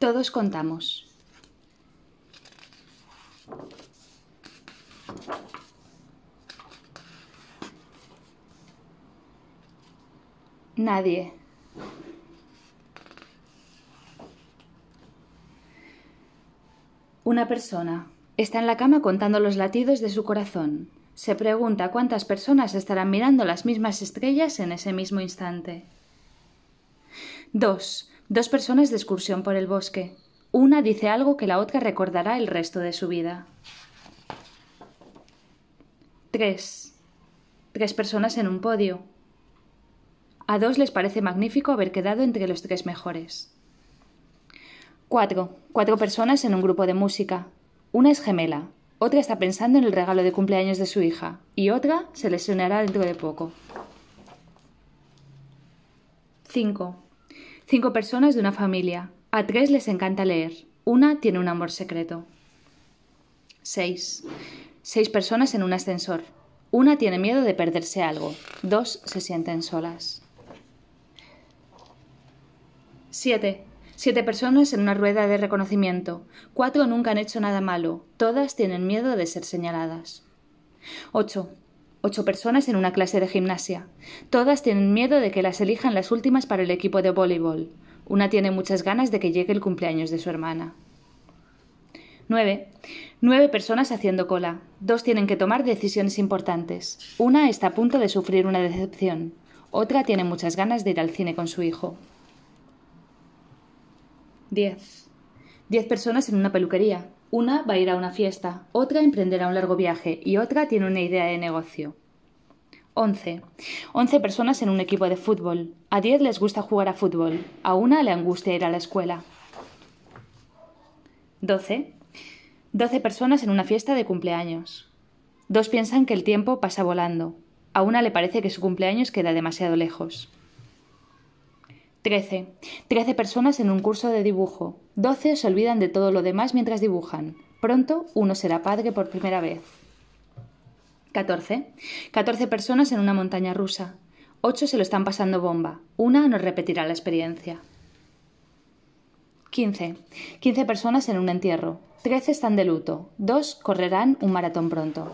Todos contamos. Nadie. Una persona está en la cama contando los latidos de su corazón. Se pregunta cuántas personas estarán mirando las mismas estrellas en ese mismo instante. Dos. Dos personas de excursión por el bosque. Una dice algo que la otra recordará el resto de su vida. Tres. Tres personas en un podio. A dos les parece magnífico haber quedado entre los tres mejores. Cuatro. Cuatro personas en un grupo de música. Una es gemela, otra está pensando en el regalo de cumpleaños de su hija y otra se lesionará dentro de poco. Cinco. Cinco personas de una familia. A tres les encanta leer. Una tiene un amor secreto. Seis. Seis personas en un ascensor. Una tiene miedo de perderse algo. Dos se sienten solas. Siete. Siete personas en una rueda de reconocimiento. Cuatro nunca han hecho nada malo. Todas tienen miedo de ser señaladas. Ocho ocho personas en una clase de gimnasia. Todas tienen miedo de que las elijan las últimas para el equipo de voleibol. Una tiene muchas ganas de que llegue el cumpleaños de su hermana. 9. Nueve personas haciendo cola. Dos tienen que tomar decisiones importantes. Una está a punto de sufrir una decepción. Otra tiene muchas ganas de ir al cine con su hijo. 10. Diez personas en una peluquería. Una va a ir a una fiesta, otra emprenderá un largo viaje y otra tiene una idea de negocio. Once. Once personas en un equipo de fútbol. A diez les gusta jugar a fútbol. A una le angustia ir a la escuela. Doce. Doce personas en una fiesta de cumpleaños. Dos piensan que el tiempo pasa volando. A una le parece que su cumpleaños queda demasiado lejos. 13. 13 personas en un curso de dibujo. 12 se olvidan de todo lo demás mientras dibujan. Pronto uno será padre por primera vez. 14. 14 personas en una montaña rusa. 8 se lo están pasando bomba. Una nos repetirá la experiencia. 15. 15 personas en un entierro. 13 están de luto. 2 correrán un maratón pronto.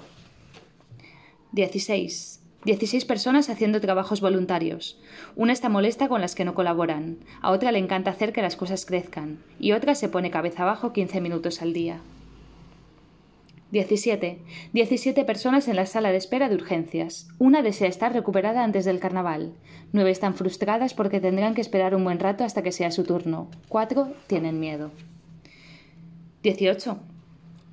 16. 16 personas haciendo trabajos voluntarios. Una está molesta con las que no colaboran, a otra le encanta hacer que las cosas crezcan, y otra se pone cabeza abajo 15 minutos al día. 17. 17 personas en la sala de espera de urgencias. Una desea estar recuperada antes del carnaval. Nueve están frustradas porque tendrán que esperar un buen rato hasta que sea su turno. Cuatro tienen miedo. 18.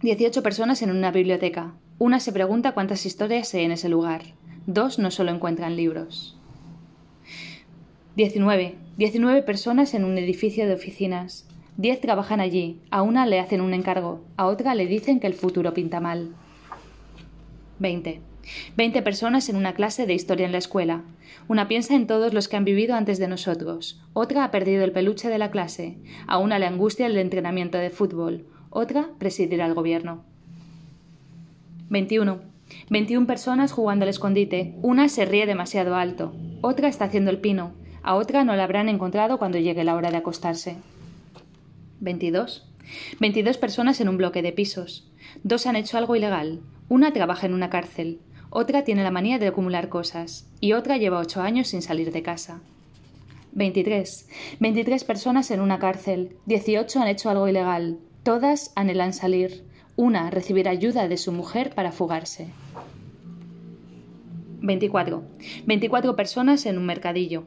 18 personas en una biblioteca. Una se pregunta cuántas historias hay en ese lugar. Dos no solo encuentran libros. 19. 19 personas en un edificio de oficinas. Diez trabajan allí. A una le hacen un encargo, a otra le dicen que el futuro pinta mal. Veinte. 20 personas en una clase de historia en la escuela. Una piensa en todos los que han vivido antes de nosotros. Otra ha perdido el peluche de la clase. A una le angustia el entrenamiento de fútbol. Otra presidirá el gobierno. 21. 21 personas jugando al escondite. Una se ríe demasiado alto. Otra está haciendo el pino. A otra no la habrán encontrado cuando llegue la hora de acostarse. 22. 22 personas en un bloque de pisos. Dos han hecho algo ilegal. Una trabaja en una cárcel. Otra tiene la manía de acumular cosas. Y otra lleva ocho años sin salir de casa. 23. 23 personas en una cárcel. 18 han hecho algo ilegal. Todas anhelan salir. Una recibirá ayuda de su mujer para fugarse. 24. 24 personas en un mercadillo.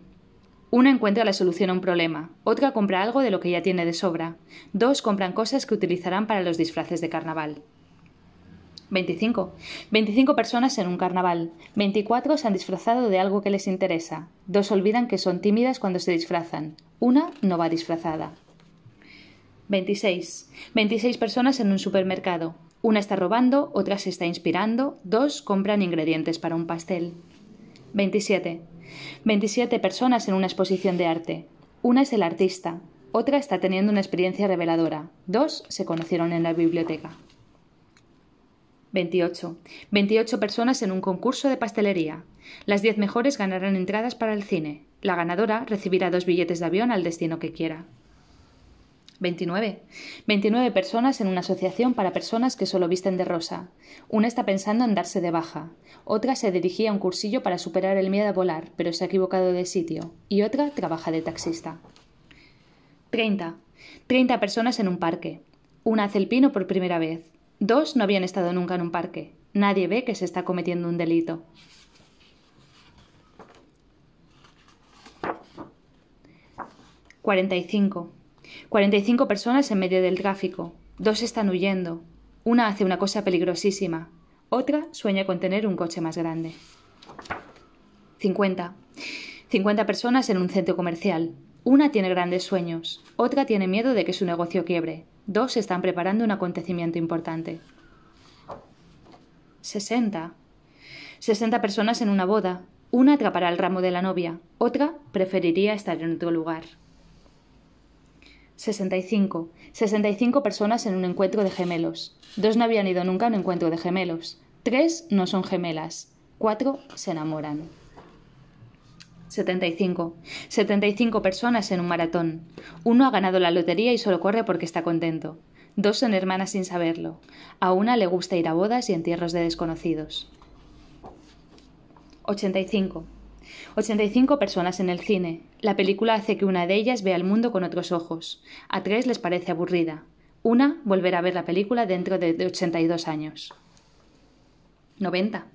Una encuentra la solución a un problema, otra compra algo de lo que ya tiene de sobra, dos compran cosas que utilizarán para los disfraces de carnaval. 25. 25 personas en un carnaval. 24 se han disfrazado de algo que les interesa. Dos olvidan que son tímidas cuando se disfrazan. Una no va disfrazada. 26. 26 personas en un supermercado. Una está robando, otra se está inspirando, dos compran ingredientes para un pastel. 27. 27 personas en una exposición de arte. Una es el artista, otra está teniendo una experiencia reveladora, dos se conocieron en la biblioteca. 28. 28 personas en un concurso de pastelería. Las 10 mejores ganarán entradas para el cine. La ganadora recibirá dos billetes de avión al destino que quiera. 29. 29 personas en una asociación para personas que solo visten de rosa. Una está pensando en darse de baja. Otra se dirigía a un cursillo para superar el miedo a volar, pero se ha equivocado de sitio. Y otra trabaja de taxista. 30. 30 personas en un parque. Una hace el pino por primera vez. Dos no habían estado nunca en un parque. Nadie ve que se está cometiendo un delito. 45. 45 personas en medio del tráfico. Dos están huyendo. Una hace una cosa peligrosísima. Otra sueña con tener un coche más grande. 50. 50 personas en un centro comercial. Una tiene grandes sueños. Otra tiene miedo de que su negocio quiebre. Dos están preparando un acontecimiento importante. 60. 60 personas en una boda. Una atrapará el ramo de la novia. Otra preferiría estar en otro lugar. 65. 65 personas en un encuentro de gemelos. Dos no habían ido nunca a un encuentro de gemelos. Tres no son gemelas. Cuatro se enamoran. 75. 75 personas en un maratón. Uno ha ganado la lotería y solo corre porque está contento. Dos son hermanas sin saberlo. A una le gusta ir a bodas y entierros de desconocidos. 85. 85 personas en el cine. La película hace que una de ellas vea el mundo con otros ojos. A tres les parece aburrida. Una volverá a ver la película dentro de 82 años. 90.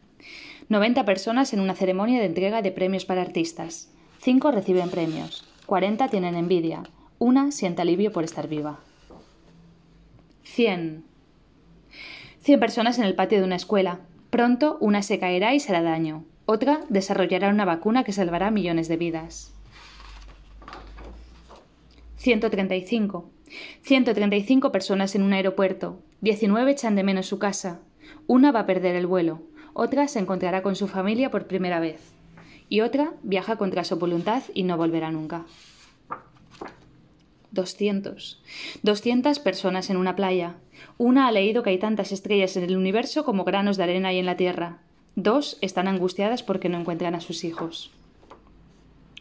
90 personas en una ceremonia de entrega de premios para artistas. 5 reciben premios. 40 tienen envidia. Una siente alivio por estar viva. 100. 100 personas en el patio de una escuela. Pronto una se caerá y será daño. Otra desarrollará una vacuna que salvará millones de vidas. 135. 135 personas en un aeropuerto. 19 echan de menos su casa. Una va a perder el vuelo. Otra se encontrará con su familia por primera vez. Y otra viaja contra su voluntad y no volverá nunca. 200. 200 personas en una playa. Una ha leído que hay tantas estrellas en el universo como granos de arena hay en la Tierra. Dos están angustiadas porque no encuentran a sus hijos.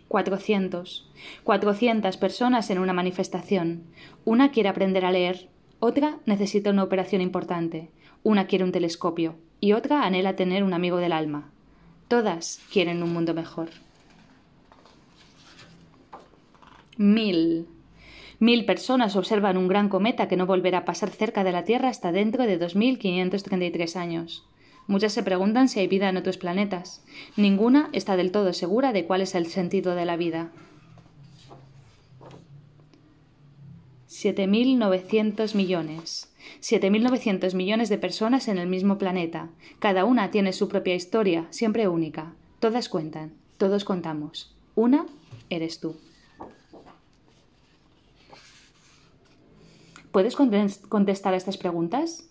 400. 400 personas en una manifestación. Una quiere aprender a leer, otra necesita una operación importante, una quiere un telescopio y otra anhela tener un amigo del alma. Todas quieren un mundo mejor. Mil. Mil personas observan un gran cometa que no volverá a pasar cerca de la Tierra hasta dentro de 2.533 años. Muchas se preguntan si hay vida en otros planetas. Ninguna está del todo segura de cuál es el sentido de la vida. 7.900 millones. 7.900 millones de personas en el mismo planeta. Cada una tiene su propia historia, siempre única. Todas cuentan, todos contamos. Una eres tú. ¿Puedes contestar a estas preguntas?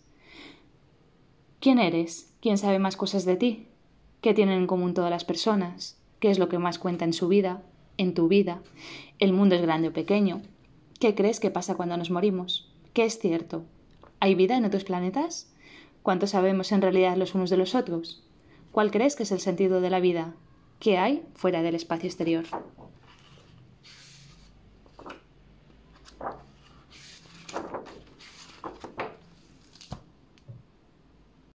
¿Quién eres? ¿Quién sabe más cosas de ti? ¿Qué tienen en común todas las personas? ¿Qué es lo que más cuenta en su vida? ¿En tu vida? ¿El mundo es grande o pequeño? ¿Qué crees que pasa cuando nos morimos? ¿Qué es cierto? ¿Hay vida en otros planetas? ¿Cuánto sabemos en realidad los unos de los otros? ¿Cuál crees que es el sentido de la vida? ¿Qué hay fuera del espacio exterior?